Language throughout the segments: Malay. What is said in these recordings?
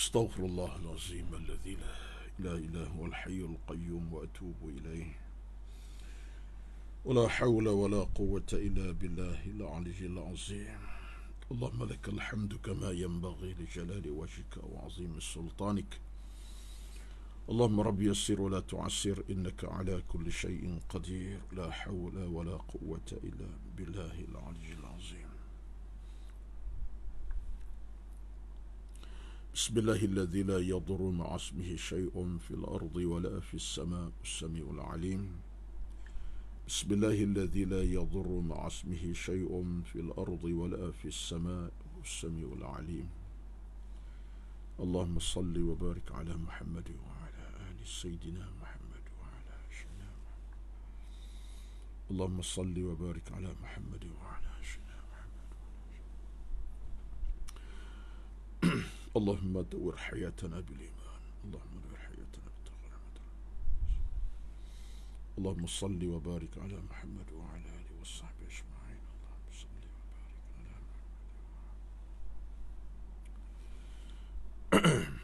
أستغفر الله العظيم الذي لا إله إلا هو الحي القيوم وأتوب إليه ولا حول ولا قوة إلا بالله العلي العظيم اللهم لك الحمد كما ينبغي لجلال وجهك وعظيم سلطانك اللهم رب يسر ولا تعسر إنك على كل شيء قدير لا حول ولا قوة إلا بالله العلي العظيم بسم الله الذي لا يضر مع اسمه شيء في الأرض ولا في السماء السميع العليم بسم الله الذي لا يضر مع اسمه شيء في الأرض ولا في السماء السميع العليم اللهم صل وبارك على محمد وعلى آل سيدنا محمد وعلى آل اللهم صل وبارك على محمد وعلى آل محمد اللهم دور حياتنا بالإيمان اللهم دور حياتنا بالتقوى اللهم صل وبارك على محمد وعلى آله وصحبه أجمعين اللهم صل وبارك على محمد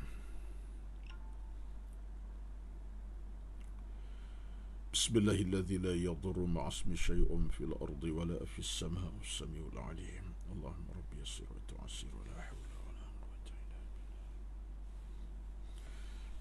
بسم الله الذي لا يضر مع اسم شيء في الأرض ولا في السماء السميع العليم اللهم رب يسر وتعسر ولا حول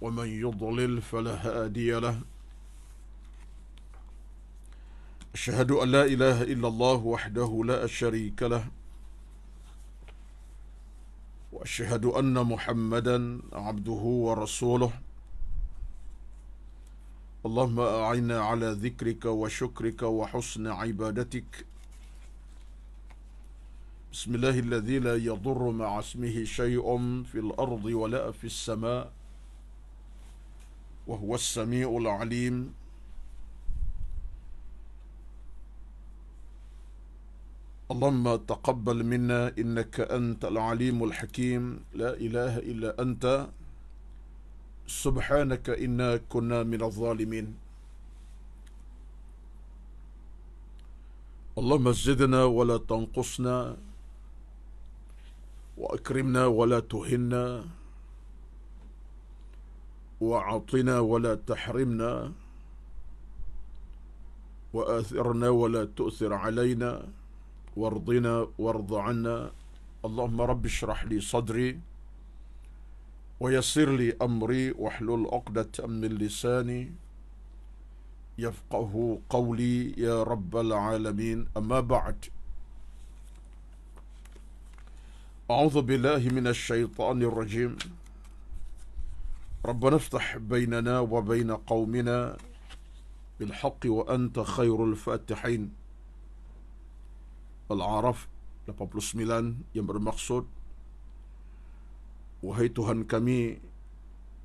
ومن يضلل فلا هادي له أشهد أن لا إله إلا الله وحده لا شريك له وأشهد أن محمدا عبده ورسوله اللهم أعنا على ذكرك وشكرك وحسن عبادتك بسم الله الذي لا يضر مع اسمه شيء في الأرض ولا في السماء وهو السميع العليم اللهم تقبل منا إنك أنت العليم الحكيم لا إله إلا أنت سبحانك إنا كنا من الظالمين اللهم زدنا ولا تنقصنا وأكرمنا ولا تهنا وأعطنا ولا تحرمنا وآثرنا ولا تؤثر علينا وارضنا وارض عنا اللهم رب اشرح لي صدري ويسر لي أمري واحلل عقدة من لساني يفقه قولي يا رب العالمين أما بعد أعوذ بالله من الشيطان الرجيم ربنا افتح بيننا وبين قومنا بالحق وانت خير الفاتحين العرف 89 yang bermaksud Wahai Tuhan kami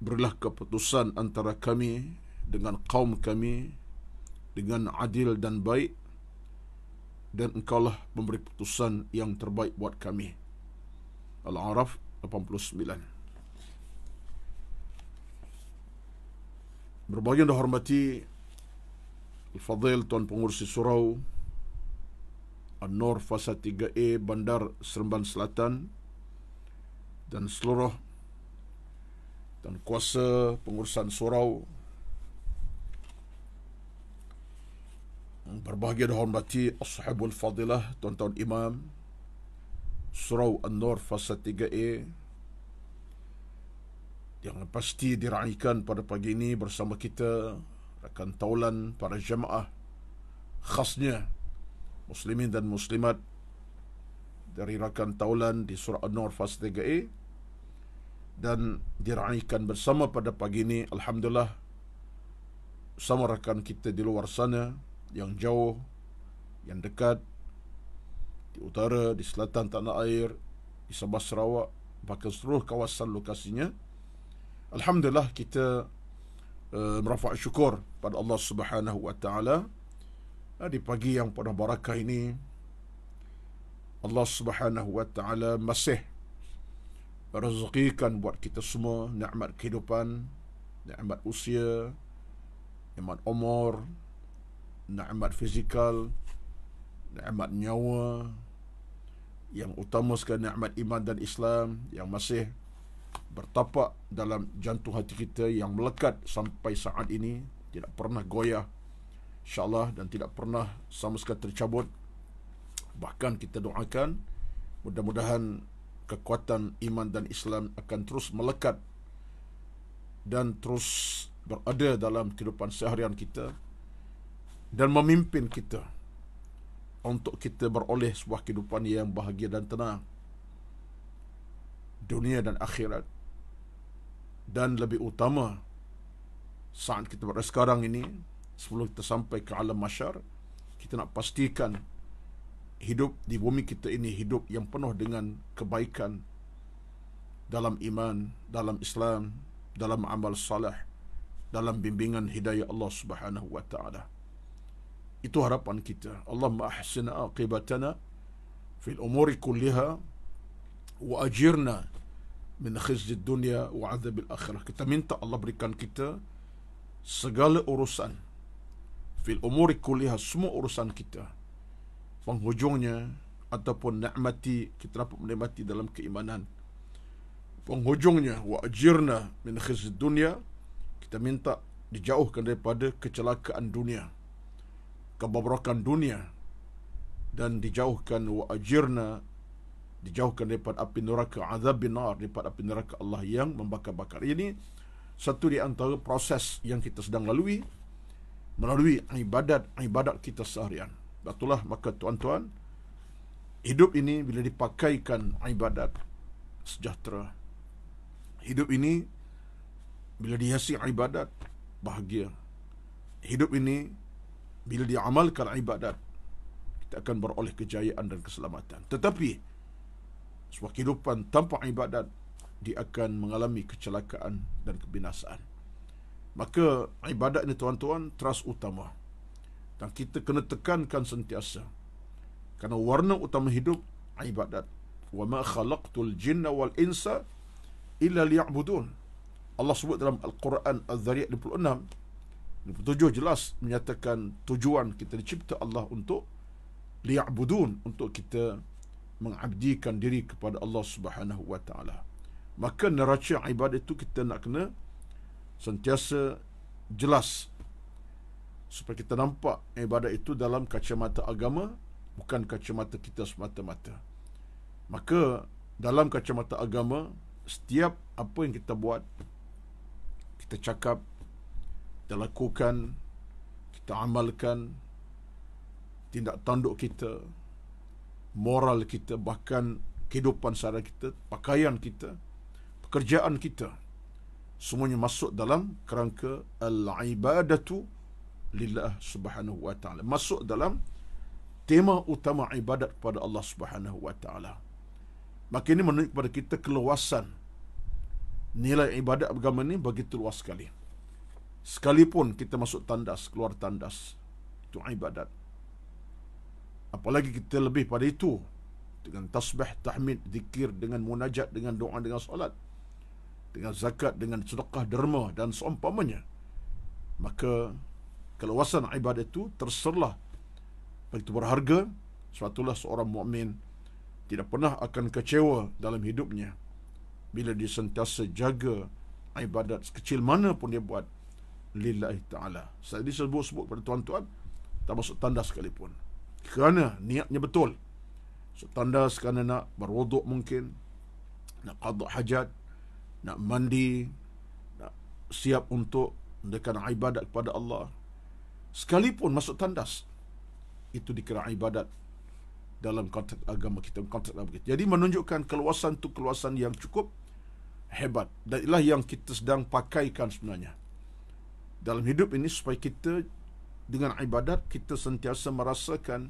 Berilah keputusan antara kami Dengan kaum kami Dengan adil dan baik Dan engkau lah memberi keputusan yang terbaik buat kami Al-Araf 89 berbagai hormati Al-Fadil Tuan Pengurusi Surau Anor Fasa 3A Bandar Seremban Selatan dan seluruh dan kuasa pengurusan surau berbahagia dihormati ashabul fadilah tuan-tuan imam surau al nur fasa 3A yang pasti diraikan pada pagi ini bersama kita rakan taulan para jemaah khasnya muslimin dan muslimat dari rakan taulan di surah An-Nur fasal 3A dan diraikan bersama pada pagi ini alhamdulillah sama rakan kita di luar sana yang jauh yang dekat di utara di selatan tanah air di Sabah Sarawak bahkan seluruh kawasan lokasinya Alhamdulillah kita uh, eh, merafak syukur pada Allah Subhanahu Wa Taala eh, di pagi yang penuh barakah ini Allah Subhanahu Wa Taala masih rezekikan buat kita semua nikmat kehidupan, nikmat usia, nikmat umur, nikmat fizikal, nikmat nyawa, yang utama sekali nikmat iman dan Islam yang masih bertapak dalam jantung hati kita yang melekat sampai saat ini tidak pernah goyah insyaallah dan tidak pernah sama sekali tercabut bahkan kita doakan mudah-mudahan kekuatan iman dan Islam akan terus melekat dan terus berada dalam kehidupan seharian kita dan memimpin kita untuk kita beroleh sebuah kehidupan yang bahagia dan tenang dunia dan akhirat dan lebih utama saat kita berada sekarang ini sebelum kita sampai ke alam masyar kita nak pastikan hidup di bumi kita ini hidup yang penuh dengan kebaikan dalam iman dalam Islam dalam amal salih dalam bimbingan hidayah Allah Subhanahu wa taala itu harapan kita Allahumma ahsin aqibatana fil umuri kulliha wa ajirna min khizid dunia wa azab al akhirah. Kita minta Allah berikan kita segala urusan fil umuri kulliha semua urusan kita. Penghujungnya ataupun nikmati kita dapat menikmati dalam keimanan. Penghujungnya wa ajirna min khizid dunia kita minta dijauhkan daripada kecelakaan dunia. Kebabrakan dunia dan dijauhkan wa ajirna dijauhkan daripada api neraka azab binar daripada api neraka Allah yang membakar-bakar. Ini satu di antara proses yang kita sedang lalui melalui ibadat-ibadat kita seharian. Itulah maka tuan-tuan hidup ini bila dipakaikan ibadat sejahtera. Hidup ini bila dihiasi ibadat bahagia. Hidup ini bila diamalkan ibadat kita akan beroleh kejayaan dan keselamatan. Tetapi sebuah kehidupan tanpa ibadat dia akan mengalami kecelakaan dan kebinasaan maka ibadat ini tuan-tuan teras utama dan kita kena tekankan sentiasa kerana warna utama hidup ibadat wa ma khalaqtul jinna wal insa illa liya'budun Allah sebut dalam Al-Quran Al-Dhariyat 26 27 jelas menyatakan tujuan kita dicipta Allah untuk liya'budun untuk kita mengabdikan diri kepada Allah Subhanahu wa taala. Maka neraca ibadat itu kita nak kena sentiasa jelas supaya kita nampak ibadat itu dalam kacamata agama bukan kacamata kita semata-mata. Maka dalam kacamata agama setiap apa yang kita buat kita cakap kita lakukan kita amalkan tindak tanduk kita moral kita, bahkan kehidupan sara kita, pakaian kita, pekerjaan kita. Semuanya masuk dalam kerangka al-ibadatu lillah subhanahu wa ta'ala. Masuk dalam tema utama ibadat kepada Allah subhanahu wa ta'ala. Maka ini menunjukkan kepada kita keluasan nilai ibadat agama ini begitu luas sekali. Sekalipun kita masuk tandas, keluar tandas, itu ibadat apalagi kita lebih pada itu dengan tasbih tahmid zikir dengan munajat dengan doa dengan solat dengan zakat dengan sedekah derma dan seumpamanya maka keluasan ibadah itu terserlah begitu berharga suatulah seorang mukmin tidak pernah akan kecewa dalam hidupnya bila dia sentiasa jaga ibadat sekecil mana pun dia buat lillahi taala saya disebut-sebut pada tuan-tuan tak masuk tanda sekalipun kerana niatnya betul so setanda sekarang nak berwuduk mungkin nak qada hajat nak mandi nak siap untuk mendekan ibadat kepada Allah sekalipun masuk tandas itu dikira ibadat dalam konteks agama kita konteks agama kita. jadi menunjukkan keluasan tu keluasan yang cukup hebat dan itulah yang kita sedang pakaikan sebenarnya dalam hidup ini supaya kita dengan ibadat kita sentiasa merasakan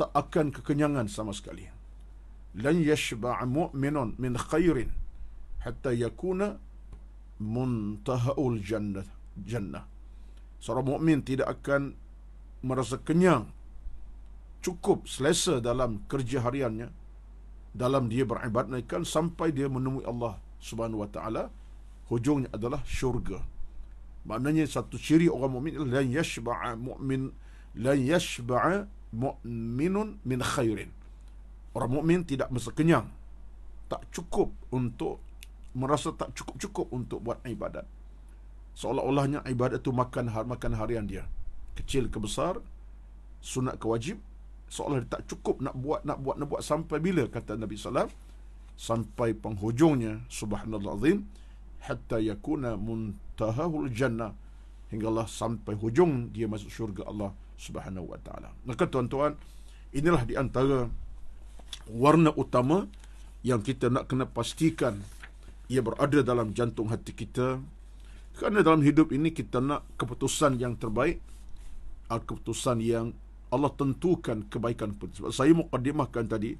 tak akan kekenyangan sama sekali lan yashba' mu'minun min khairin hatta yakuna muntaha'ul jannah jannah seorang mukmin tidak akan merasa kenyang cukup selesa dalam kerja hariannya dalam dia beribadat naikkan sampai dia menemui Allah Subhanahu wa taala hujungnya adalah syurga maknanya satu ciri orang mukmin la yashba'a mukmin la yashba'a mukminun min khairin orang mukmin tidak merasa kenyang tak cukup untuk merasa tak cukup-cukup untuk buat ibadat seolah-olahnya ibadat itu makan har makan harian dia kecil ke besar sunat ke wajib seolah dia tak cukup nak buat nak buat nak buat sampai bila kata Nabi sallallahu alaihi wasallam sampai penghujungnya subhanallah hatta yakuna muntahahul jannah hinggalah sampai hujung dia masuk syurga Allah Subhanahu wa taala. Maka tuan-tuan, inilah di antara warna utama yang kita nak kena pastikan ia berada dalam jantung hati kita. Kerana dalam hidup ini kita nak keputusan yang terbaik, ah, keputusan yang Allah tentukan kebaikan. Sebab saya mukadimahkan tadi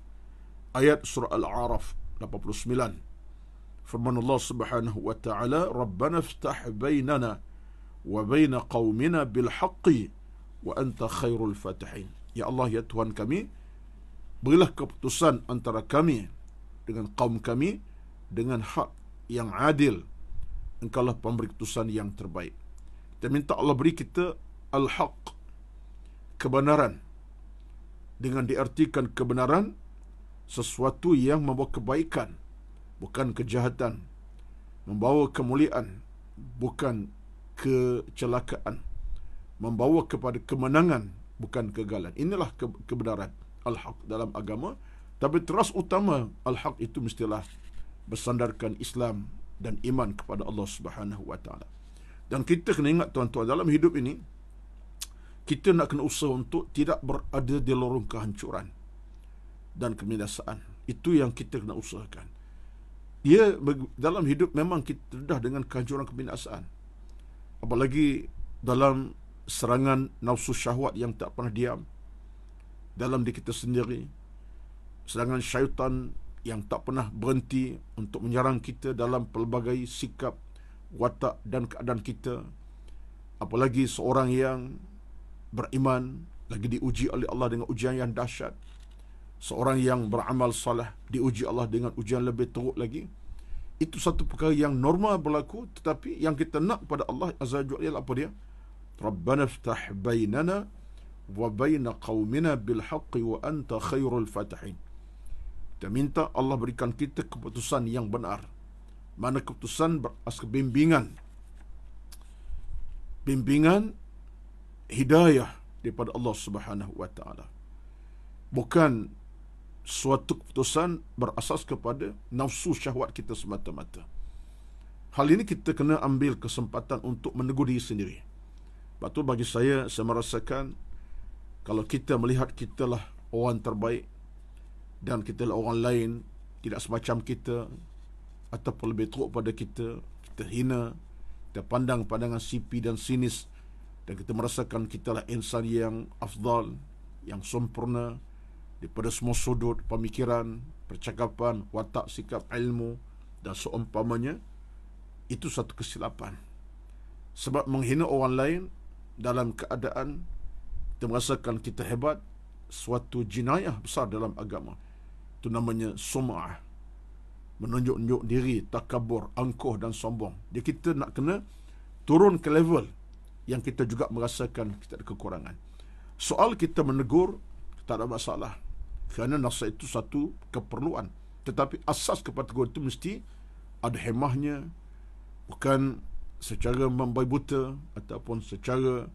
ayat surah Al-Araf 89. فمن الله سبحانه وتعالى ربنا افتح بيننا وبين قومنا wa anta khairul الفاتحين Ya Allah ya تuhan kami berilah keputusan antara kami dengan kaum kami dengan hak yang adil engkau lah pemberi keputusan yang terbaik kita minta Allah beri kita al-haq kebenaran dengan diartikan kebenaran sesuatu yang membawa kebaikan bukan kejahatan membawa kemuliaan bukan kecelakaan membawa kepada kemenangan bukan kegagalan inilah ke- kebenaran al-haq dalam agama tapi teras utama al-haq itu mestilah bersandarkan Islam dan iman kepada Allah Subhanahu wa taala dan kita kena ingat tuan-tuan dalam hidup ini kita nak kena usaha untuk tidak berada di lorong kehancuran dan kebinasaan itu yang kita kena usahakan dia dalam hidup memang kita terdedah dengan kehancuran kebinasaan. Apalagi dalam serangan nafsu syahwat yang tak pernah diam. Dalam diri kita sendiri. Serangan syaitan yang tak pernah berhenti untuk menyerang kita dalam pelbagai sikap, watak dan keadaan kita. Apalagi seorang yang beriman lagi diuji oleh Allah dengan ujian yang dahsyat seorang yang beramal salah diuji Allah dengan ujian lebih teruk lagi itu satu perkara yang normal berlaku tetapi yang kita nak pada Allah azza wa jalla apa dia rabbana iftah bainana wa baina qaumina bil haqqi wa anta khairul fatihin kita minta Allah berikan kita keputusan yang benar mana keputusan beras kebimbingan, bimbingan hidayah daripada Allah Subhanahu wa taala bukan suatu keputusan berasas kepada nafsu syahwat kita semata-mata. Hal ini kita kena ambil kesempatan untuk menegur diri sendiri. Sebab itu bagi saya, saya merasakan kalau kita melihat kita lah orang terbaik dan kita lah orang lain tidak semacam kita atau lebih teruk pada kita, kita hina, kita pandang pandangan sipi dan sinis dan kita merasakan kita lah insan yang afdal, yang sempurna, daripada semua sudut pemikiran, percakapan, watak, sikap, ilmu dan seumpamanya itu satu kesilapan. Sebab menghina orang lain dalam keadaan kita merasakan kita hebat suatu jinayah besar dalam agama. Itu namanya sum'ah. Menunjuk-nunjuk diri, takabur, angkuh dan sombong. Jadi kita nak kena turun ke level yang kita juga merasakan kita ada kekurangan. Soal kita menegur, tak ada masalah kerana nas itu satu keperluan tetapi asas kepada guru itu mesti ada hemahnya bukan secara membayar buta ataupun secara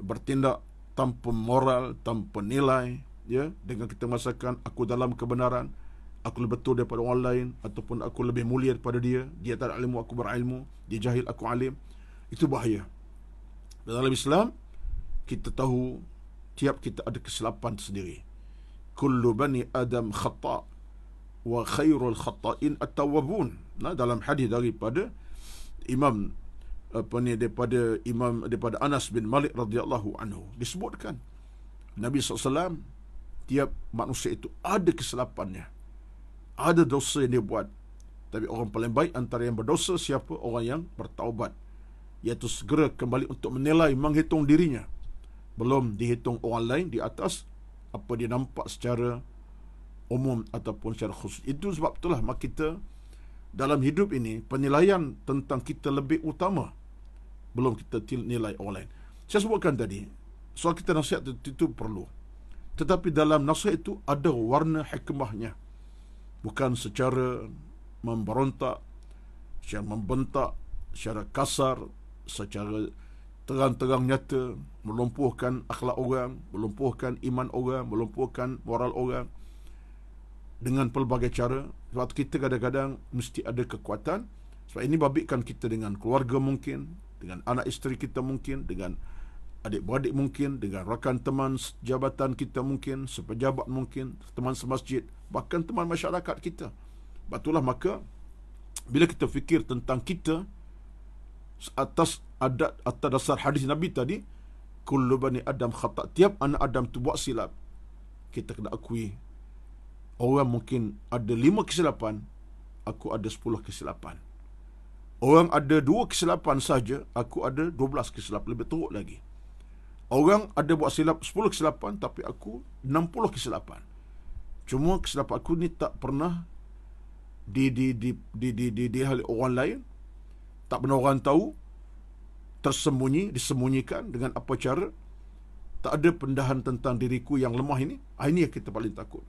bertindak tanpa moral tanpa nilai ya dengan kita masakan aku dalam kebenaran aku lebih betul daripada orang lain ataupun aku lebih mulia daripada dia dia tak ada ilmu aku berilmu dia jahil aku alim itu bahaya dalam Islam kita tahu tiap kita ada kesilapan sendiri كل بني آدم خطاء وخير الخطائين التوابون nah, dalam hadis daripada imam apa ni daripada imam daripada Anas bin Malik radhiyallahu anhu disebutkan Nabi SAW tiap manusia itu ada kesilapannya ada dosa yang dia buat tapi orang paling baik antara yang berdosa siapa orang yang bertaubat iaitu segera kembali untuk menilai menghitung dirinya belum dihitung orang lain di atas apa dia nampak secara umum ataupun secara khusus. Itu sebab itulah mak kita dalam hidup ini penilaian tentang kita lebih utama belum kita nilai orang lain. Saya sebutkan tadi, soal kita nasihat itu, itu perlu. Tetapi dalam nasihat itu ada warna hikmahnya. Bukan secara memberontak, secara membentak, secara kasar, secara terang-terang nyata melumpuhkan akhlak orang, melumpuhkan iman orang, melumpuhkan moral orang dengan pelbagai cara. Sebab kita kadang-kadang mesti ada kekuatan. Sebab ini babikan kita dengan keluarga mungkin, dengan anak isteri kita mungkin, dengan adik-beradik mungkin, dengan rakan teman jabatan kita mungkin, sepejabat mungkin, teman semasjid, bahkan teman masyarakat kita. Sebab itulah maka bila kita fikir tentang kita atas adat atau dasar hadis Nabi tadi kullu bani adam khata tiap anak adam tu buat silap kita kena akui orang mungkin ada lima kesilapan aku ada sepuluh kesilapan orang ada dua kesilapan saja aku ada dua belas kesilapan lebih teruk lagi orang ada buat silap sepuluh kesilapan tapi aku enam puluh kesilapan cuma kesilapan aku ni tak pernah di di di di di di, di, di, di, di, di, di, di, di orang lain tak pernah orang tahu tersembunyi, disembunyikan dengan apa cara. Tak ada pendahan tentang diriku yang lemah ini. Ah, ini yang kita paling takut.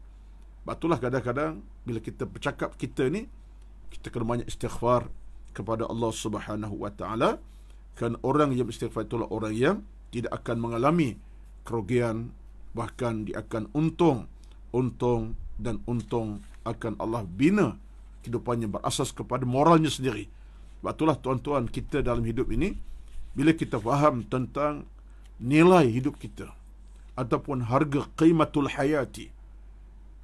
Sebab itulah kadang-kadang bila kita bercakap kita ni, kita kena banyak istighfar kepada Allah Subhanahu Wa Taala. Kan orang yang istighfar itulah orang yang tidak akan mengalami kerugian bahkan dia akan untung untung dan untung akan Allah bina kehidupannya berasas kepada moralnya sendiri. Sebab itulah tuan-tuan kita dalam hidup ini bila kita faham tentang nilai hidup kita ataupun harga qimatul hayati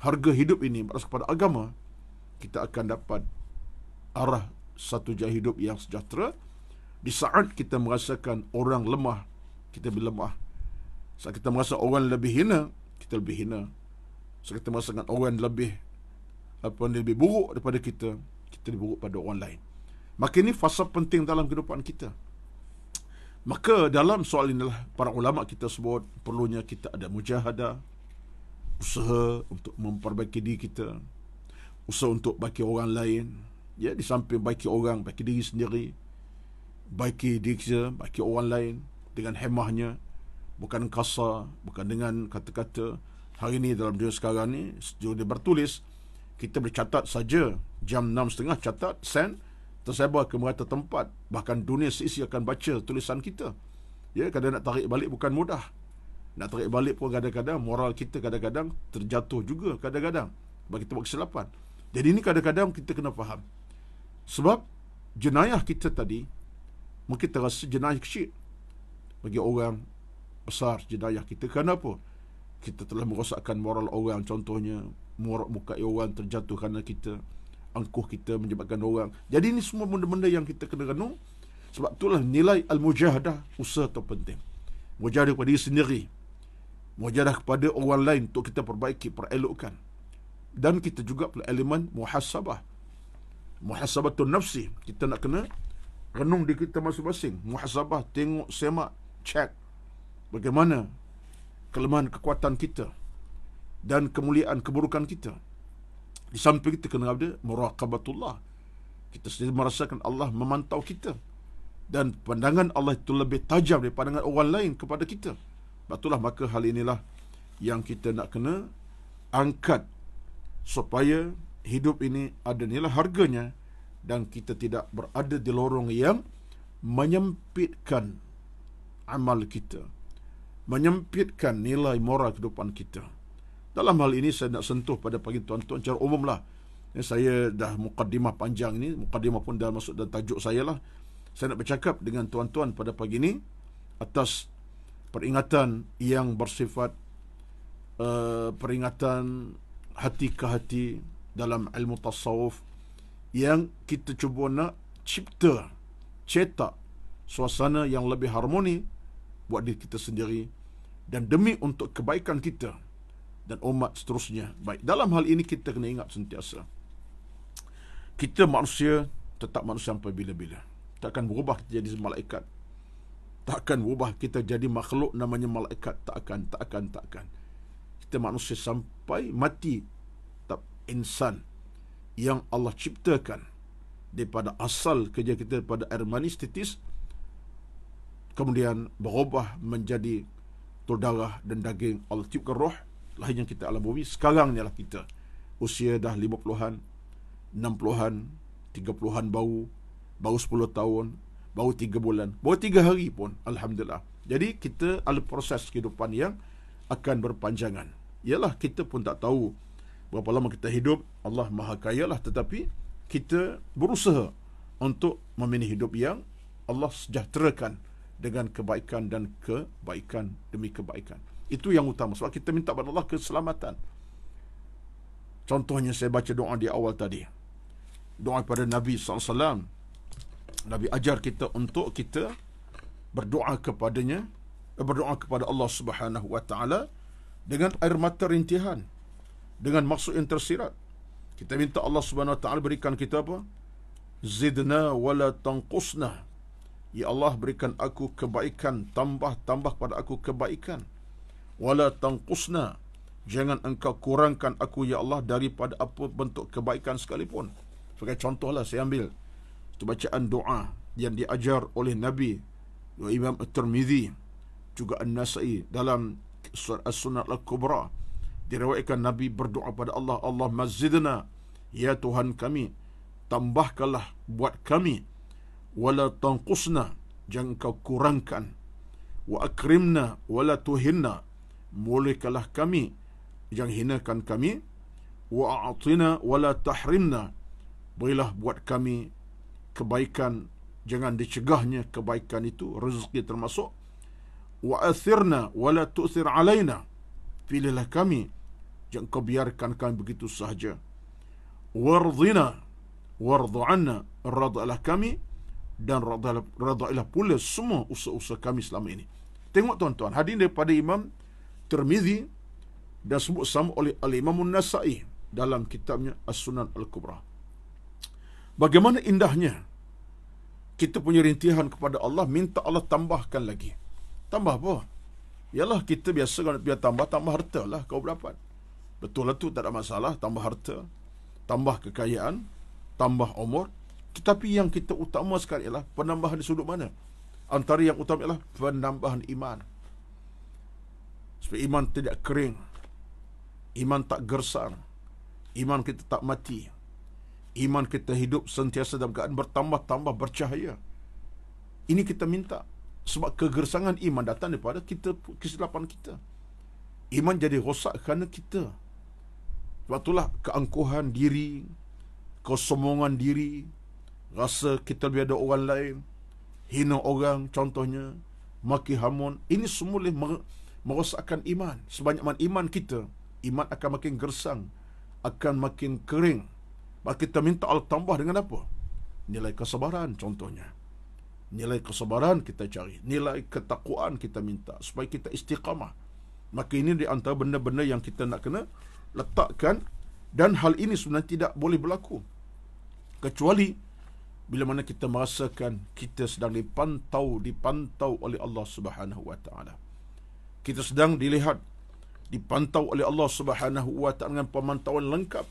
harga hidup ini beras kepada agama kita akan dapat arah satu jalan hidup yang sejahtera di saat kita merasakan orang lemah kita lebih lemah saat kita merasa orang lebih hina kita lebih hina saat kita merasakan orang lebih apa lebih buruk daripada kita kita lebih buruk pada orang lain maka ini fasa penting dalam kehidupan kita Maka dalam soal inilah para ulama kita sebut perlunya kita ada mujahada usaha untuk memperbaiki diri kita, usaha untuk baiki orang lain, ya di samping baiki orang, baiki diri sendiri, baiki diri kita, baiki orang lain dengan hemahnya, bukan kasar, bukan dengan kata-kata. Hari ini dalam dunia sekarang sejauh dia bertulis, kita bercatat saja jam 6.30 catat, send, tersebar ke merata tempat bahkan dunia seisi akan baca tulisan kita ya kadang nak tarik balik bukan mudah nak tarik balik pun kadang-kadang moral kita kadang-kadang terjatuh juga kadang-kadang bagi kita buat kesilapan jadi ini kadang-kadang kita kena faham sebab jenayah kita tadi mungkin terasa jenayah kecil bagi orang besar jenayah kita kenapa kita telah merosakkan moral orang contohnya murak muka orang terjatuh kerana kita angkuh kita menyebabkan orang. Jadi ini semua benda-benda yang kita kena renung. Sebab itulah nilai al-mujahadah usaha penting. Mujahadah kepada diri sendiri. Mujahadah kepada orang lain untuk kita perbaiki, perelokkan. Dan kita juga perlu elemen muhasabah. Muhasabah tu nafsi. Kita nak kena renung di kita masing-masing. Muhasabah, tengok, semak, check. Bagaimana kelemahan kekuatan kita. Dan kemuliaan keburukan kita. Di samping kita kena ada muraqabatullah. Kita sendiri merasakan Allah memantau kita. Dan pandangan Allah itu lebih tajam daripada pandangan orang lain kepada kita. Batulah maka hal inilah yang kita nak kena angkat supaya hidup ini ada nilai harganya dan kita tidak berada di lorong yang menyempitkan amal kita menyempitkan nilai moral kehidupan kita dalam hal ini saya nak sentuh pada pagi tuan-tuan secara umumlah. Ya, saya dah mukadimah panjang ini, mukadimah pun dah masuk dalam tajuk saya lah. Saya nak bercakap dengan tuan-tuan pada pagi ini atas peringatan yang bersifat uh, peringatan hati ke hati dalam ilmu tasawuf yang kita cuba nak cipta, cetak suasana yang lebih harmoni buat diri kita sendiri dan demi untuk kebaikan kita dan umat seterusnya baik dalam hal ini kita kena ingat sentiasa kita manusia tetap manusia sampai bila-bila takkan berubah jadi malaikat takkan berubah kita jadi makhluk namanya malaikat takkan takkan takkan kita manusia sampai mati tetap insan yang Allah ciptakan daripada asal kerja kita daripada air manis titis kemudian berubah menjadi tul dan daging Allah tiupkan roh lah yang kita alam bumi Sekarang ni lah kita Usia dah lima puluhan, enam puluhan, tiga puluhan baru Baru sepuluh tahun Baru tiga bulan Baru tiga hari pun Alhamdulillah Jadi kita ada proses kehidupan yang Akan berpanjangan Yalah kita pun tak tahu Berapa lama kita hidup Allah maha kaya lah Tetapi kita berusaha Untuk memilih hidup yang Allah sejahterakan Dengan kebaikan dan kebaikan Demi kebaikan itu yang utama sebab kita minta kepada Allah keselamatan. Contohnya saya baca doa di awal tadi. Doa kepada Nabi sallallahu alaihi wasallam. Nabi ajar kita untuk kita berdoa kepadanya, eh, berdoa kepada Allah Subhanahu wa taala dengan air mata rintihan dengan maksud yang tersirat. Kita minta Allah Subhanahu wa taala berikan kita apa? Zidna wala tanqusna. Ya Allah berikan aku kebaikan, tambah-tambah pada aku kebaikan wala tangkusna jangan engkau kurangkan aku ya Allah daripada apa bentuk kebaikan sekalipun sebagai contohlah saya ambil itu bacaan doa yang diajar oleh Nabi Imam At-Tirmizi juga An-Nasai dalam surah As-Sunnah Al-Kubra diriwayatkan Nabi berdoa pada Allah Allah mazidna ya Tuhan kami tambahkanlah buat kami wala tanqusna jangan kau kurangkan wa akrimna wala tuhinna Mulikalah kami yang hinakan kami wa'atina wala tahrimna berilah buat kami kebaikan jangan dicegahnya kebaikan itu rezeki termasuk wa'athirna wala tu'thir alaina pilihlah kami jangan kau biarkan kami begitu sahaja wardhina wardhu anna radalah kami dan radalah radalah pula semua usaha-usaha kami selama ini tengok tuan-tuan hadis daripada imam Tirmizi dan sebut sama oleh Al-Imam An-Nasa'i dalam kitabnya As-Sunan Al-Kubra. Bagaimana indahnya kita punya rintihan kepada Allah minta Allah tambahkan lagi. Tambah apa? Yalah kita biasa kalau dia tambah tambah harta lah kau berapa? Betul lah tu tak ada masalah tambah harta, tambah kekayaan, tambah umur. Tetapi yang kita utama sekali ialah penambahan di sudut mana? Antara yang utama ialah penambahan iman supaya iman tidak kering iman tak gersang iman kita tak mati iman kita hidup sentiasa dalam keadaan bertambah-tambah bercahaya ini kita minta sebab kegersangan iman datang daripada kita kesilapan kita iman jadi rosak kerana kita sebab itulah keangkuhan diri kesombongan diri rasa kita lebih ada orang lain hina orang contohnya maki hamun ini semua boleh merosakkan iman sebanyak mana iman kita iman akan makin gersang akan makin kering maka kita minta Allah tambah dengan apa nilai kesabaran contohnya nilai kesabaran kita cari nilai ketakwaan kita minta supaya kita istiqamah maka ini di antara benda-benda yang kita nak kena letakkan dan hal ini sebenarnya tidak boleh berlaku kecuali bila mana kita merasakan kita sedang dipantau dipantau oleh Allah Subhanahu wa taala kita sedang dilihat dipantau oleh Allah Subhanahu wa taala dengan pemantauan lengkap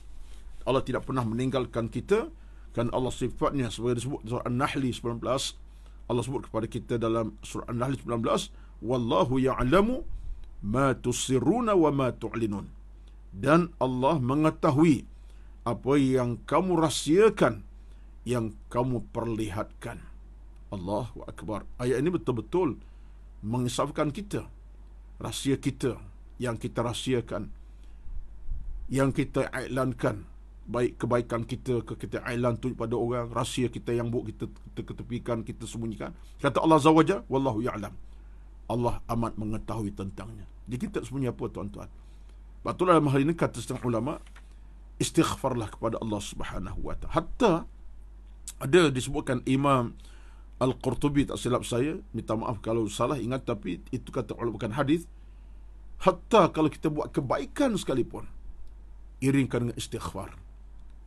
Allah tidak pernah meninggalkan kita kan Allah sifatnya sebagai disebut surah An-Nahl 19 Allah sebut kepada kita dalam surah An-Nahl 19 wallahu ya'lamu ma tusirruna wa ma tu'linun dan Allah mengetahui apa yang kamu rahsiakan yang kamu perlihatkan Allahu akbar ayat ini betul-betul mengisafkan kita rahsia kita yang kita rahsiakan yang kita iklankan baik kebaikan kita ke kita iklan tu pada orang rahsia kita yang buat kita, kita ketepikan kita sembunyikan kata Allah zawaja wallahu ya'lam Allah amat mengetahui tentangnya jadi kita sembunyi apa tuan-tuan patutlah dalam hal ini kata setengah ulama istighfarlah kepada Allah Subhanahu hatta ada disebutkan imam Al-Qurtubi tak silap saya minta maaf kalau salah ingat tapi itu kata ulama bukan hadis hatta kalau kita buat kebaikan sekalipun iringkan dengan istighfar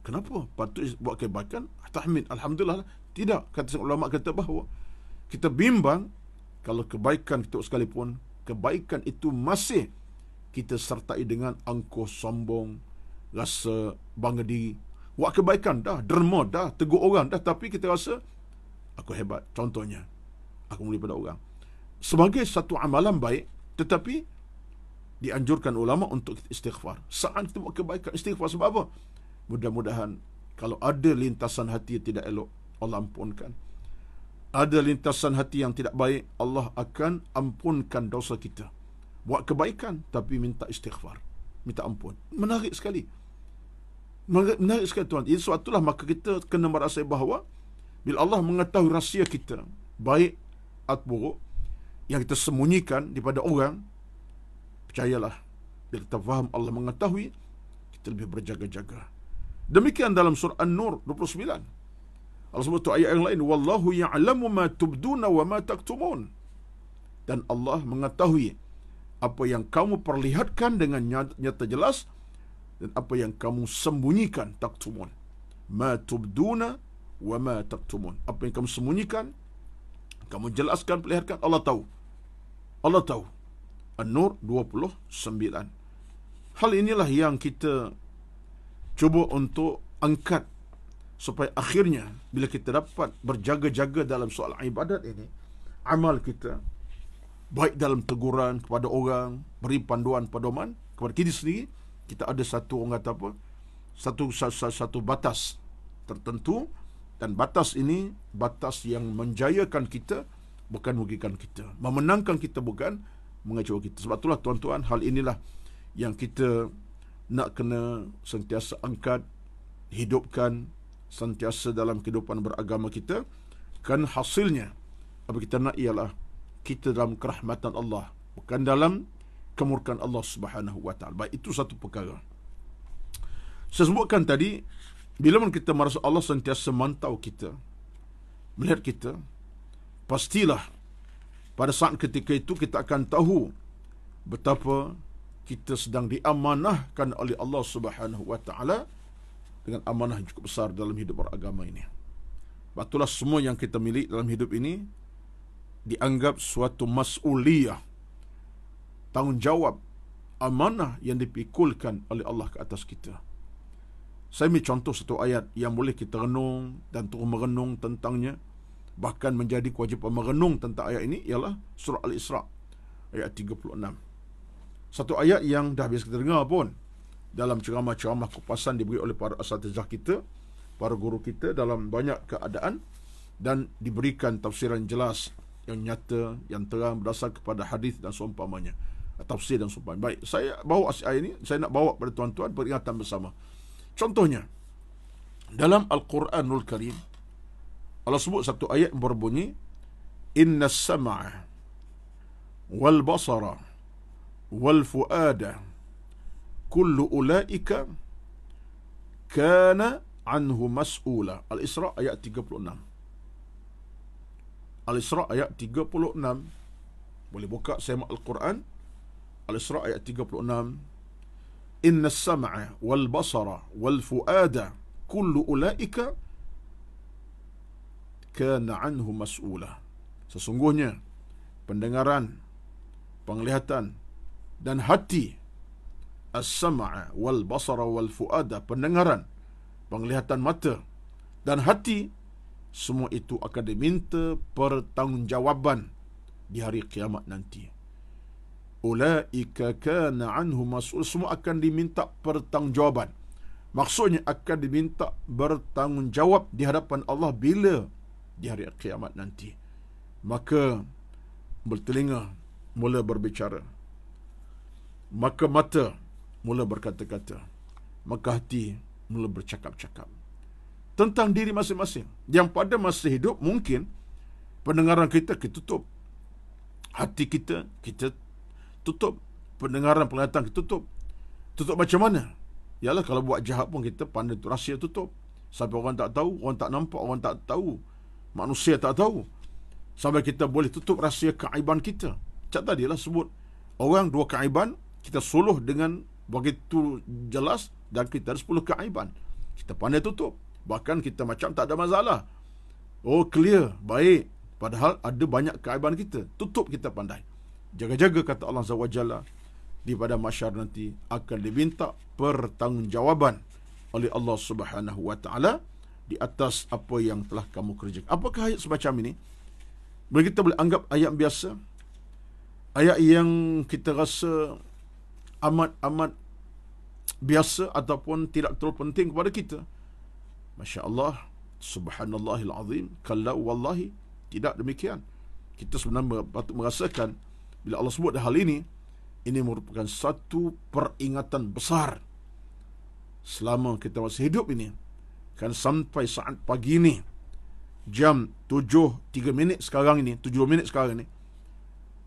kenapa patut buat kebaikan tahmid alhamdulillah tidak kata ulama kata bahawa kita bimbang kalau kebaikan kita buat sekalipun kebaikan itu masih kita sertai dengan angkuh sombong rasa bangga diri buat kebaikan dah derma dah tegur orang dah tapi kita rasa aku hebat contohnya aku mulia pada orang sebagai satu amalan baik tetapi dianjurkan ulama untuk istighfar saat kita buat kebaikan istighfar sebab apa mudah-mudahan kalau ada lintasan hati yang tidak elok Allah ampunkan ada lintasan hati yang tidak baik Allah akan ampunkan dosa kita buat kebaikan tapi minta istighfar minta ampun menarik sekali menarik sekali tuan itu satulah maka kita kena merasa bahawa bila Allah mengetahui rahsia kita Baik atau buruk Yang kita sembunyikan daripada orang Percayalah Bila kita faham Allah mengetahui Kita lebih berjaga-jaga Demikian dalam surah An-Nur 29 Allah sebut tu ayat yang lain Wallahu ya'lamu ma tubduna wa ma taktumun Dan Allah mengetahui Apa yang kamu perlihatkan dengan nyata jelas Dan apa yang kamu sembunyikan taktumun Ma tubduna wama taktumun. Apa yang kamu sembunyikan, kamu jelaskan, perlihatkan, Allah tahu. Allah tahu. An-Nur 29. Hal inilah yang kita cuba untuk angkat supaya akhirnya bila kita dapat berjaga-jaga dalam soal ibadat ini, amal kita baik dalam teguran kepada orang, beri panduan pedoman kepada kita sendiri, kita ada satu orang kata apa? Satu satu, satu batas tertentu dan batas ini batas yang menjayakan kita bukan merugikan kita memenangkan kita bukan mengecewakan kita sebab itulah tuan-tuan hal inilah yang kita nak kena sentiasa angkat hidupkan sentiasa dalam kehidupan beragama kita kan hasilnya apa kita nak ialah kita dalam kerahmatan Allah bukan dalam kemurkan Allah Subhanahu Baik itu satu perkara. Saya sebutkan tadi bila pun kita merasa Allah sentiasa mantau kita, melihat kita, pastilah pada saat ketika itu kita akan tahu betapa kita sedang diamanahkan oleh Allah Subhanahu wa taala dengan amanah yang cukup besar dalam hidup beragama ini. Patutlah semua yang kita milik dalam hidup ini dianggap suatu mas'uliyah tanggungjawab amanah yang dipikulkan oleh Allah ke atas kita. Saya ambil contoh satu ayat yang boleh kita renung dan terus merenung tentangnya. Bahkan menjadi kewajipan merenung tentang ayat ini ialah surah Al-Isra' ayat 36. Satu ayat yang dah biasa kita dengar pun dalam ceramah-ceramah kupasan diberi oleh para asatizah kita, para guru kita dalam banyak keadaan dan diberikan tafsiran jelas yang nyata, yang terang berdasar kepada hadis dan seumpamanya. Tafsir dan seumpamanya. Baik, saya bawa ayat ini, saya nak bawa kepada tuan-tuan peringatan bersama. Contohnya, dalam Al-Quranul Karim, Allah sebut satu ayat berbunyi, Inna sama'a wal basara wal fu'ada kullu ula'ika kana anhu mas'ula. Al-Isra ayat 36. Al-Isra ayat 36. Boleh buka semak Al-Quran. Al-Isra ayat 36 wal السمع wal-fu'ada, كل أولئك كان عنه مسؤولا Sesungguhnya pendengaran, penglihatan dan hati as-sam'a wal basara wal fuada pendengaran, penglihatan mata dan hati semua itu akan diminta pertanggungjawaban di hari kiamat nanti ulaika kana anhu mas'ul semua akan diminta pertanggungjawaban maksudnya akan diminta bertanggungjawab di hadapan Allah bila di hari kiamat nanti maka bertelinga mula berbicara maka mata mula berkata-kata maka hati mula bercakap-cakap tentang diri masing-masing yang pada masa hidup mungkin pendengaran kita kita tutup hati kita kita tutup pendengaran penglihatan kita tutup tutup macam mana ialah kalau buat jahat pun kita pandai tu rahsia tutup sampai orang tak tahu orang tak nampak orang tak tahu manusia tak tahu sampai kita boleh tutup rahsia keaiban kita cak tadi lah sebut orang dua keaiban kita suluh dengan begitu jelas dan kita ada sepuluh keaiban kita pandai tutup bahkan kita macam tak ada masalah oh clear baik padahal ada banyak keaiban kita tutup kita pandai jaga-jaga kata Allah Subhanahuwataala di pada mahsyar nanti akan diminta pertanggungjawaban oleh Allah Subhanahu wa taala di atas apa yang telah kamu kerjakan. Apakah ayat semacam ini? Bila kita boleh anggap ayat biasa, ayat yang kita rasa amat-amat biasa ataupun tidak terlalu penting kepada kita. Masya Allah, Subhanallahil Azim, kalau wallahi, tidak demikian. Kita sebenarnya patut merasakan bila Allah sebut hal ini, ini merupakan satu peringatan besar selama kita masih hidup ini. Kan sampai saat pagi ini, jam 7.3 minit sekarang ini, 7 minit sekarang ini,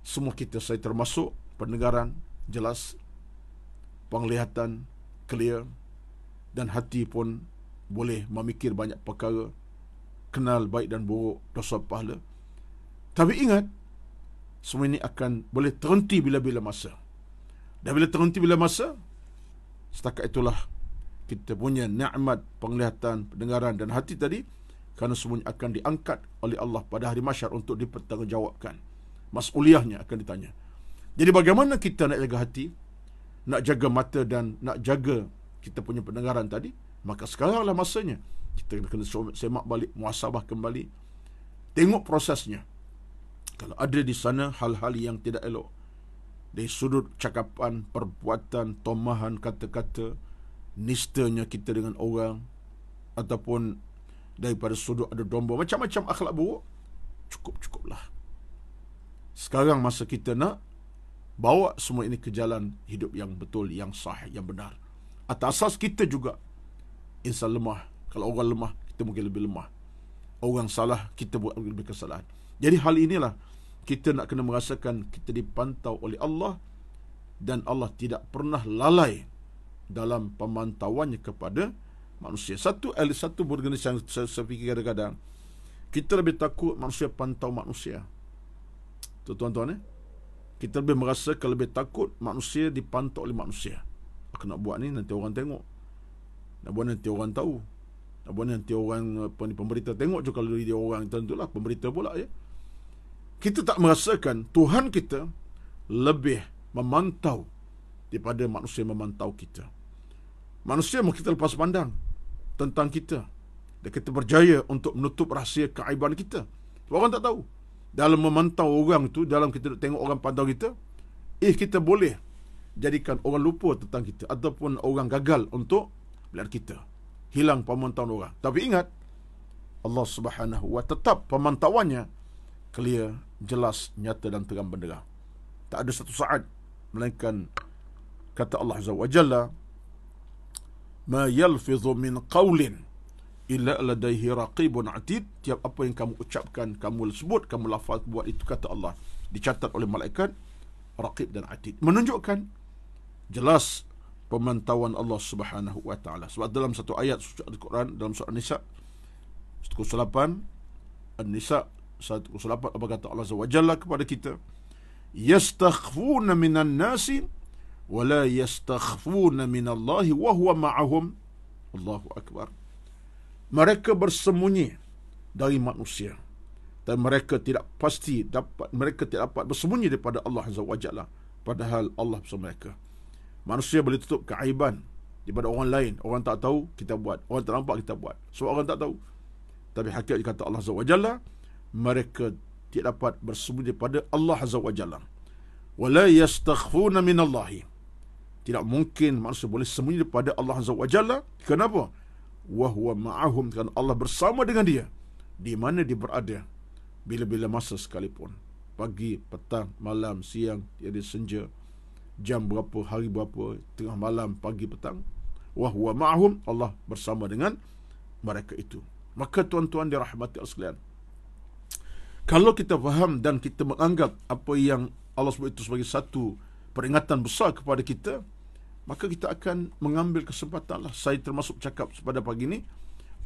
semua kita saya termasuk pendengaran jelas, penglihatan clear dan hati pun boleh memikir banyak perkara kenal baik dan buruk dosa pahala tapi ingat semua ini akan boleh terhenti bila-bila masa. Dan bila terhenti bila masa, setakat itulah kita punya nikmat penglihatan, pendengaran dan hati tadi kerana semuanya akan diangkat oleh Allah pada hari masyar untuk dipertanggungjawabkan. Masuliahnya akan ditanya. Jadi bagaimana kita nak jaga hati, nak jaga mata dan nak jaga kita punya pendengaran tadi? Maka sekaranglah masanya. Kita kena semak balik, muasabah kembali. Tengok prosesnya. Kalau ada di sana hal-hal yang tidak elok Dari sudut cakapan, perbuatan, tomahan, kata-kata Nistanya kita dengan orang Ataupun daripada sudut ada domba Macam-macam akhlak buruk Cukup-cukuplah Sekarang masa kita nak Bawa semua ini ke jalan hidup yang betul, yang sah, yang benar Atas asas kita juga Insan lemah Kalau orang lemah, kita mungkin lebih lemah Orang salah, kita buat lebih kesalahan Jadi hal inilah kita nak kena merasakan kita dipantau oleh Allah dan Allah tidak pernah lalai dalam pemantauannya kepada manusia. Satu l satu berjenis yang saya, saya fikir kadang-kadang kita lebih takut manusia pantau manusia. tuan-tuan eh. Kita lebih merasa kalau lebih takut manusia dipantau oleh manusia. Aku nak buat ni nanti orang tengok. Nak buat nanti orang tahu. Nak buat nanti orang apa ni pemberita tengok juga kalau dia orang tentulah pemberita pula ya. Eh? kita tak merasakan Tuhan kita lebih memantau daripada manusia memantau kita. Manusia mungkin kita lepas pandang tentang kita. Dan kita berjaya untuk menutup rahsia keaiban kita. Sebab orang tak tahu. Dalam memantau orang itu, dalam kita tengok orang pandang kita, eh kita boleh jadikan orang lupa tentang kita ataupun orang gagal untuk melihat kita. Hilang pemantauan orang. Tapi ingat, Allah Subhanahu wa tetap pemantauannya clear, jelas, nyata dan terang benderang. Tak ada satu saat melainkan kata Allah Azza wa Jalla ma yalfizu min qawlin illa ladaihi raqibun atid tiap apa yang kamu ucapkan kamu sebut kamu lafaz buat itu kata Allah dicatat oleh malaikat raqib dan atid menunjukkan jelas pemantauan Allah Subhanahu wa taala sebab dalam satu ayat suci Al-Quran dalam surah An-Nisa 108 An-Nisa ayat 108 apa kata Allah Subhanahu kepada kita yastakhfuna minan nasi wala yastakhfuna min Allah wa huwa ma'ahum Allahu akbar mereka bersembunyi dari manusia dan mereka tidak pasti dapat mereka tidak dapat bersembunyi daripada Allah SWT. padahal Allah bersama mereka manusia boleh tutup keaiban daripada orang lain orang tak tahu kita buat orang tak nampak kita buat sebab so, orang tak tahu tapi hakikat kata Allah SWT mereka tidak dapat bersembunyi pada Allah Azza Wajalla, Jalla. Wala yastakhfuna min Allahi. Tidak mungkin manusia boleh sembunyi daripada Allah Azza Wajalla. Kenapa? Kenapa? Wahuwa ma'ahum. kan Allah bersama dengan dia. Di mana dia berada. Bila-bila masa sekalipun. Pagi, petang, malam, siang. Jadi senja. Jam berapa, hari berapa. Tengah malam, pagi, petang. Wahuwa ma'ahum. Allah bersama dengan mereka itu. Maka tuan-tuan dirahmati Allah sekalian kalau kita faham dan kita menganggap apa yang Allah sebut itu sebagai satu peringatan besar kepada kita, maka kita akan mengambil kesempatan lah. Saya termasuk cakap pada pagi ini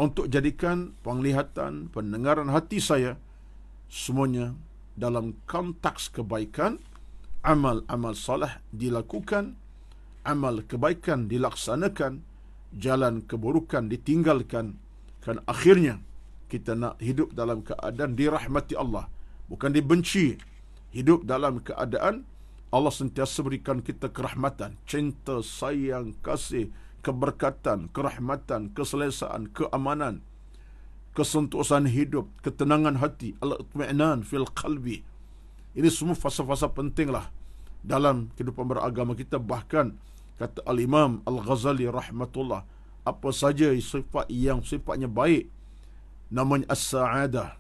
untuk jadikan penglihatan, pendengaran hati saya semuanya dalam konteks kebaikan amal-amal salah dilakukan amal kebaikan dilaksanakan jalan keburukan ditinggalkan kerana akhirnya kita nak hidup dalam keadaan dirahmati Allah bukan dibenci hidup dalam keadaan Allah sentiasa berikan kita kerahmatan cinta sayang kasih keberkatan kerahmatan keselesaan keamanan kesentuhan hidup ketenangan hati al-itmi'nan fil qalbi ini semua fasa-fasa pentinglah dalam kehidupan beragama kita bahkan kata al-imam al-ghazali rahmatullah apa saja sifat yang sifatnya baik namoñ a saada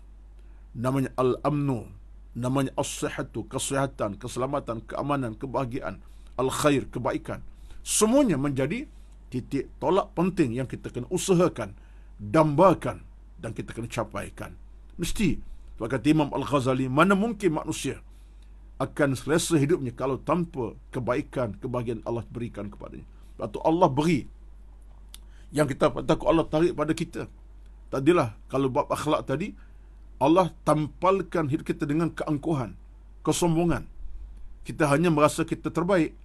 namoñ al amnu namoñ a sihatu ka sihatan kebahagiaan al khair kebaikan semuanya menjadi titik tolak penting yang kita kena usahakan dambakan dan kita kena capaikan mesti sebab Imam Al-Ghazali mana mungkin manusia akan selesa hidupnya kalau tanpa kebaikan kebahagiaan Allah berikan kepadanya. Lalu Allah beri yang kita takut Allah tarik pada kita. Tak adalah kalau bab akhlak tadi Allah tampalkan hidup kita dengan keangkuhan, kesombongan. Kita hanya merasa kita terbaik.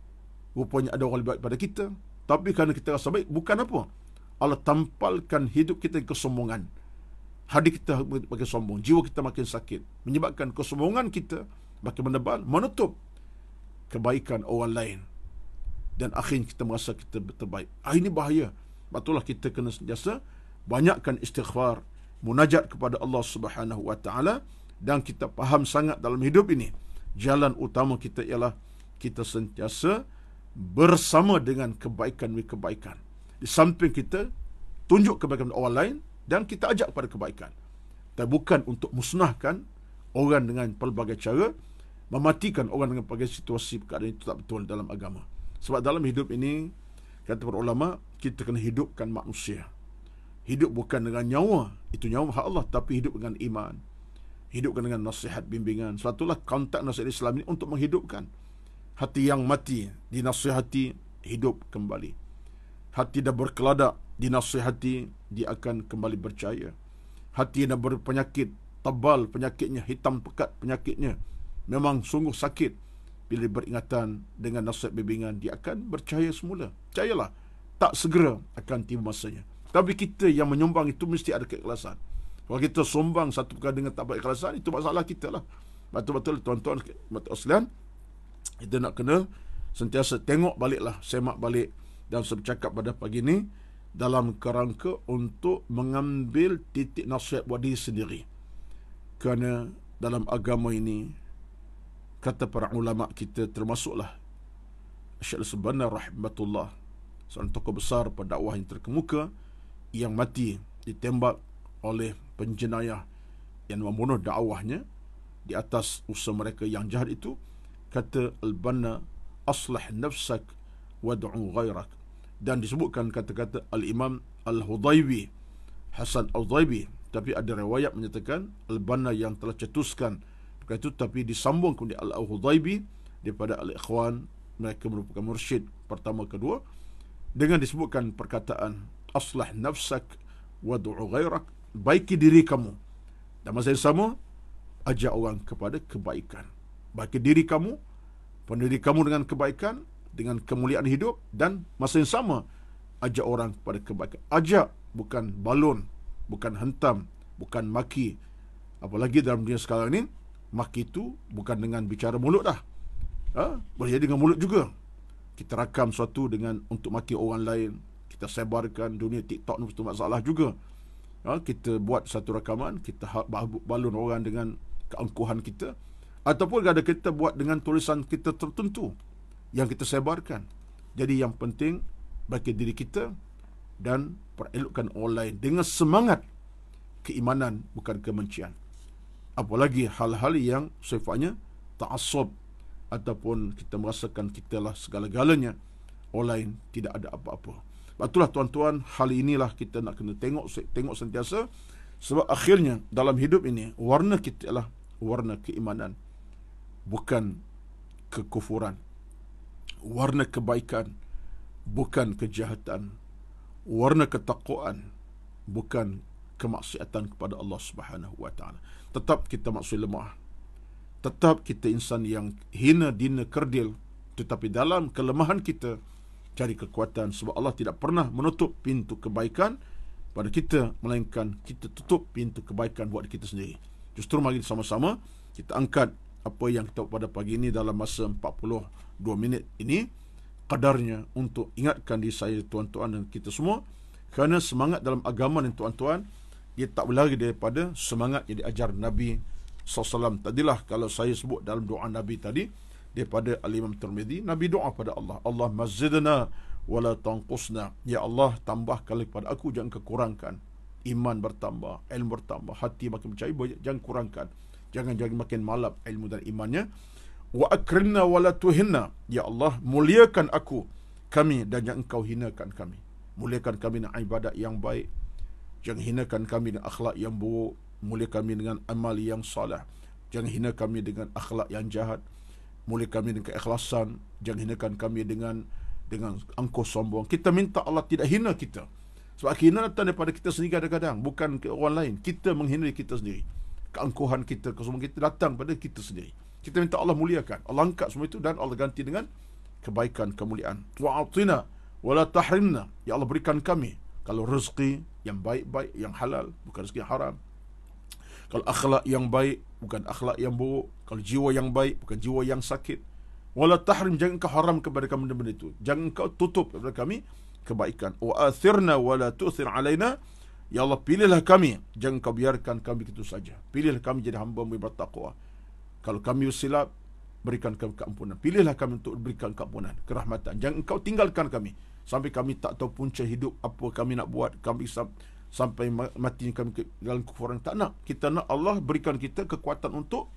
Rupanya ada orang lebih baik pada kita. Tapi kerana kita rasa baik, bukan apa. Allah tampalkan hidup kita kesombongan. Hati kita makin sombong. Jiwa kita makin sakit. Menyebabkan kesombongan kita makin menebal, menutup kebaikan orang lain. Dan akhirnya kita merasa kita terbaik. Ah, ini bahaya. Patutlah kita kena sentiasa banyakkan istighfar munajat kepada Allah Subhanahu wa taala dan kita faham sangat dalam hidup ini jalan utama kita ialah kita sentiasa bersama dengan kebaikan demi kebaikan di samping kita tunjuk kebaikan orang lain dan kita ajak kepada kebaikan dan bukan untuk musnahkan orang dengan pelbagai cara mematikan orang dengan pelbagai situasi keadaan itu tak betul dalam agama sebab dalam hidup ini kata para ulama kita kena hidupkan manusia Hidup bukan dengan nyawa Itu nyawa hak Allah Tapi hidup dengan iman Hidupkan dengan nasihat bimbingan Satulah kontak nasihat Islam ini untuk menghidupkan Hati yang mati Dinasihati hidup kembali Hati dah berkeladak Dinasihati dia akan kembali percaya Hati yang dah berpenyakit Tebal penyakitnya Hitam pekat penyakitnya Memang sungguh sakit Bila beringatan dengan nasihat bimbingan Dia akan percaya semula Percayalah Tak segera akan tiba masanya tapi kita yang menyumbang itu mesti ada keikhlasan. Kalau kita sumbang satu perkara dengan tak berikhlasan, itu masalah kita lah. Betul-betul tuan-tuan Mata Oslian, kita nak kena sentiasa tengok baliklah, semak balik dan bercakap pada pagi ini dalam kerangka untuk mengambil titik nasihat buat diri sendiri. Kerana dalam agama ini, kata para ulama kita termasuklah Syekh Subhanallah Rahmatullah, seorang tokoh besar pada dakwah yang terkemuka, yang mati ditembak oleh penjenayah yang membunuh dakwahnya di atas usaha mereka yang jahat itu kata al-banna aslih nafsak wad'u ghairak dan disebutkan kata-kata al-imam al-hudaybi Hasan al-Hudaybi tapi ada riwayat menyatakan al-banna yang telah cetuskan perkara itu tapi disambung kepada al-Hudaybi daripada al-ikhwan mereka merupakan mursyid pertama kedua dengan disebutkan perkataan aslah nafsak wad'u ghairak baiki diri kamu dan masa yang sama ajak orang kepada kebaikan baiki diri kamu penuhi kamu dengan kebaikan dengan kemuliaan hidup dan masa yang sama ajak orang kepada kebaikan ajak bukan balon bukan hentam bukan maki apalagi dalam dunia sekarang ini maki itu bukan dengan bicara mulut dah ha? boleh jadi dengan mulut juga kita rakam sesuatu dengan untuk maki orang lain kita sebarkan dunia TikTok ni betul masalah juga. Ha, kita buat satu rakaman, kita ha- balun orang dengan keangkuhan kita. Ataupun ada kita buat dengan tulisan kita tertentu yang kita sebarkan. Jadi yang penting bagi diri kita dan perelokkan online dengan semangat keimanan bukan kemencian. Apalagi hal-hal yang sifatnya ta'asob ataupun kita merasakan kitalah segala-galanya. online tidak ada apa-apa. Itulah tuan-tuan, hal inilah kita nak kena tengok tengok sentiasa. Sebab akhirnya dalam hidup ini, warna kita adalah warna keimanan. Bukan kekufuran. Warna kebaikan. Bukan kejahatan. Warna ketakwaan, Bukan kemaksiatan kepada Allah Subhanahu SWT. Tetap kita maksud lemah. Tetap kita insan yang hina, dina, kerdil. Tetapi dalam kelemahan kita, cari kekuatan sebab Allah tidak pernah menutup pintu kebaikan pada kita melainkan kita tutup pintu kebaikan buat kita sendiri. Justru mari sama-sama kita angkat apa yang kita pada pagi ini dalam masa 42 minit ini kadarnya untuk ingatkan diri saya tuan-tuan dan kita semua kerana semangat dalam agama dan tuan-tuan dia tak berlari daripada semangat yang diajar Nabi SAW. Tadilah kalau saya sebut dalam doa Nabi tadi, daripada Al-Imam Tirmizi Nabi doa pada Allah Allah mazidna wala tanqusna ya Allah tambahkan kepada aku jangan kekurangkan iman bertambah ilmu bertambah hati makin percaya jangan kurangkan jangan jadi makin malap ilmu dan imannya wa akrimna wala tuhinna ya Allah muliakan aku kami dan jangan kau hinakan kami muliakan kami dengan ibadat yang baik jangan hinakan kami dengan akhlak yang buruk muliakan kami dengan amal yang salah jangan hina kami dengan akhlak yang jahat mulai kami dengan keikhlasan jangan hinakan kami dengan dengan angkuh sombong kita minta Allah tidak hina kita sebab hina datang daripada kita sendiri kadang-kadang bukan orang lain kita menghina kita sendiri keangkuhan kita kesombongan kita datang pada kita sendiri kita minta Allah muliakan Allah angkat semua itu dan Allah ganti dengan kebaikan kemuliaan wa'atina wala tahrimna ya Allah berikan kami kalau rezeki yang baik-baik yang halal bukan rezeki yang haram kalau akhlak yang baik bukan akhlak yang buruk kalau jiwa yang baik bukan jiwa yang sakit wala tahrim jangan kau haram kepada kami benda-benda itu jangan kau tutup kepada kami kebaikan wa athirna wala tu'thir alaina ya Allah pilihlah kami jangan kau biarkan kami begitu saja pilihlah kami jadi hamba yang bertakwa kalau kami silap berikan kami keampunan pilihlah kami untuk berikan keampunan kerahmatan jangan kau tinggalkan kami sampai kami tak tahu punca hidup apa kami nak buat kami sampai sampai mati kami dalam kufuran tak nak kita nak Allah berikan kita kekuatan untuk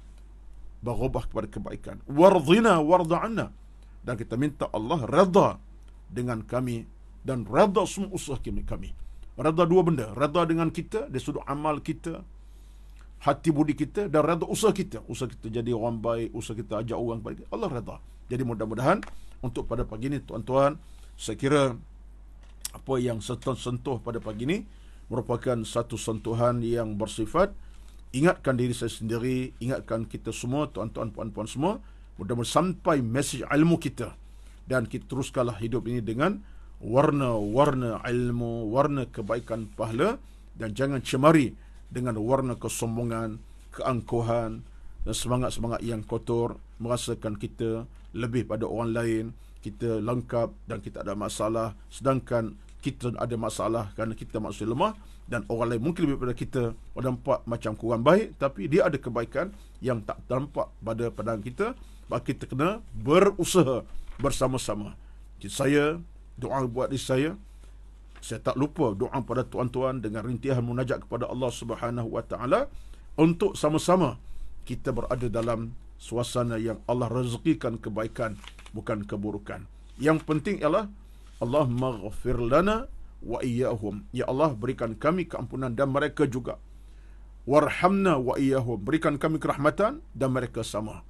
berubah kepada kebaikan warzina warda'ana dan kita minta Allah redha dengan kami dan redha semua usaha kami kami redha dua benda redha dengan kita dari sudut amal kita hati budi kita dan redha usaha kita usaha kita jadi orang baik usaha kita ajak orang baik Allah redha jadi mudah-mudahan untuk pada pagi ini tuan-tuan saya apa yang sentuh-sentuh pada pagi ini merupakan satu sentuhan yang bersifat ingatkan diri saya sendiri, ingatkan kita semua, tuan-tuan, puan-puan semua, mudah-mudahan sampai mesej ilmu kita. Dan kita teruskanlah hidup ini dengan warna-warna ilmu, warna kebaikan pahala dan jangan cemari dengan warna kesombongan, keangkuhan dan semangat-semangat yang kotor merasakan kita lebih pada orang lain, kita lengkap dan kita ada masalah sedangkan kita ada masalah kerana kita manusia lemah dan orang lain mungkin lebih daripada kita orang nampak macam kurang baik tapi dia ada kebaikan yang tak nampak pada pandangan kita maka kita kena berusaha bersama-sama saya doa buat diri saya saya tak lupa doa pada tuan-tuan dengan rintihan munajat kepada Allah Subhanahu Wa Taala untuk sama-sama kita berada dalam suasana yang Allah rezekikan kebaikan bukan keburukan yang penting ialah Allah maghfir lana wa iyyahum. Ya Allah berikan kami keampunan dan mereka juga. Warhamna wa iyyahum. Berikan kami kerahmatan dan mereka sama.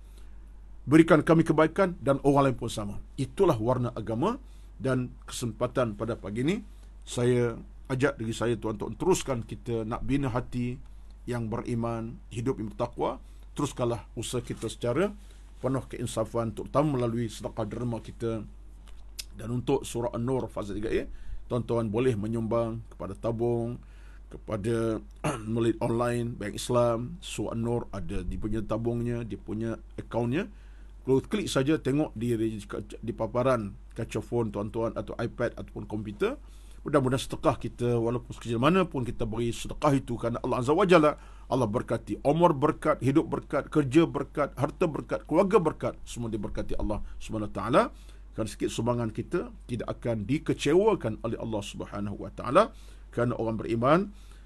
Berikan kami kebaikan dan orang lain pun sama. Itulah warna agama dan kesempatan pada pagi ini saya ajak diri saya tuan untuk teruskan kita nak bina hati yang beriman, hidup yang bertakwa. Teruskanlah usaha kita secara penuh keinsafan terutama melalui sedekah derma kita. Dan untuk surah An-Nur fasa 3 ayat, tuan-tuan boleh menyumbang kepada tabung, kepada melalui online bank Islam, surah An-Nur ada di punya tabungnya, dia punya akaunnya. Kalau klik saja tengok di di paparan kaca phone tuan-tuan atau iPad ataupun komputer. Mudah-mudahan sedekah kita walaupun sekecil mana pun kita beri sedekah itu kerana Allah Azza wa Jalla Allah berkati umur berkat, hidup berkat, kerja berkat, harta berkat, keluarga berkat, semua diberkati Allah Swt kerana sikit sumbangan kita tidak akan dikecewakan oleh Allah Subhanahu Wa kerana orang beriman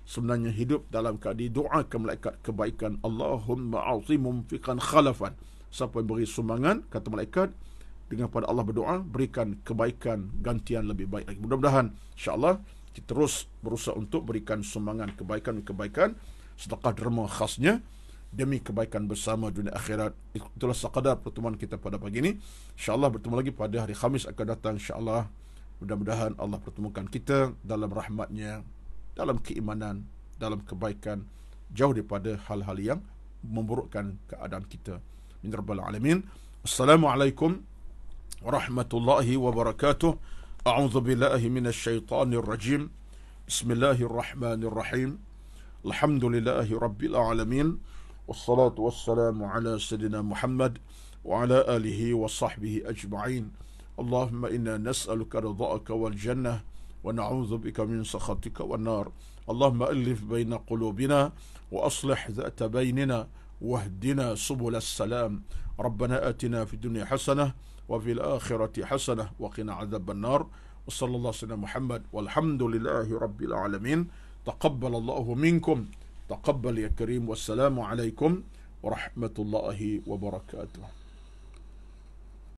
sebenarnya hidup dalam keadaan doa ke malaikat kebaikan Allahumma a'ti mumfiqan khalafan siapa yang beri sumbangan kata malaikat dengan pada Allah berdoa berikan kebaikan gantian lebih baik lagi mudah-mudahan insyaallah kita terus berusaha untuk berikan sumbangan kebaikan kebaikan sedekah derma khasnya demi kebaikan bersama dunia akhirat. Itulah sekadar pertemuan kita pada pagi ini. InsyaAllah bertemu lagi pada hari Khamis akan datang. InsyaAllah mudah-mudahan Allah pertemukan kita dalam rahmatnya, dalam keimanan, dalam kebaikan. Jauh daripada hal-hal yang memburukkan keadaan kita. Min Rabbil Alamin. Assalamualaikum warahmatullahi wabarakatuh. A'udzu billahi minasy syaithanir rajim. Bismillahirrahmanirrahim. Alhamdulillahi rabbil alamin. والصلاة والسلام على سيدنا محمد وعلى آله وصحبه أجمعين اللهم إنا نسألك رضاك والجنة ونعوذ بك من سخطك والنار اللهم ألف بين قلوبنا وأصلح ذات بيننا واهدنا سبل السلام ربنا آتنا في الدنيا حسنة وفي الآخرة حسنة وقنا عذاب النار وصلى الله سيدنا محمد والحمد لله رب العالمين تقبل الله منكم تقبل يا كريم والسلام عليكم ورحمة الله وبركاته